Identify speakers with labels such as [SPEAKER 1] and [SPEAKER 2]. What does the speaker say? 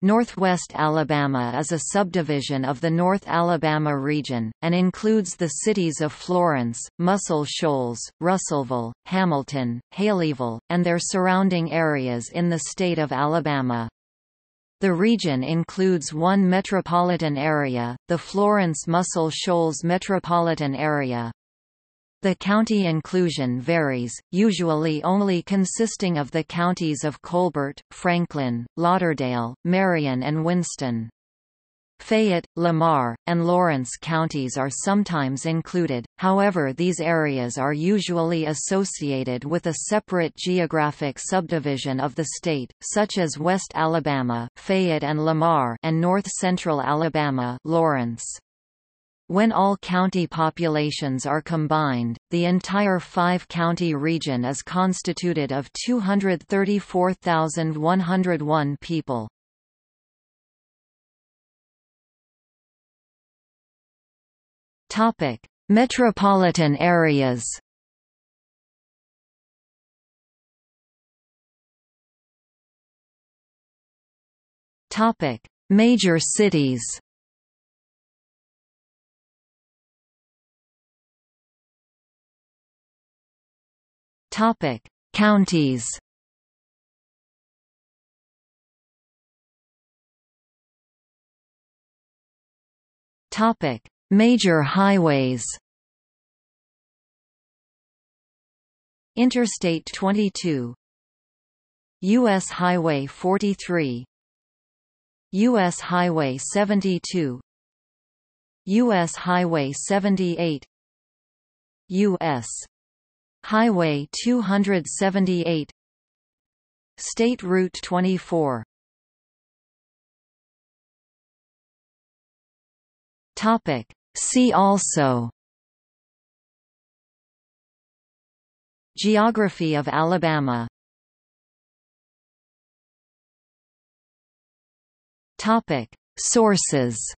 [SPEAKER 1] Northwest Alabama is a subdivision of the North Alabama region, and includes the cities of Florence, Muscle Shoals, Russellville, Hamilton, Haleyville, and their surrounding areas in the state of Alabama. The region includes one metropolitan area, the Florence Muscle Shoals metropolitan area, the county inclusion varies, usually only consisting of the counties of Colbert, Franklin, Lauderdale, Marion and Winston. Fayette, Lamar, and Lawrence counties are sometimes included, however these areas are usually associated with a separate geographic subdivision of the state, such as West Alabama Fayette and, Lamar, and North Central Alabama Lawrence. When all county populations are combined, the entire five-county region is constituted of 234,101
[SPEAKER 2] people. Topic: Metropolitan areas. Topic: Major cities. Topic: Counties. Topic: Major highways.
[SPEAKER 3] Interstate 22 U.S. Highway 43 U.S. Highway 72 U.S. Highway 78 U.S. Highway
[SPEAKER 2] 278 State Route 24 Topic. See also Geography of Alabama Topic. Sources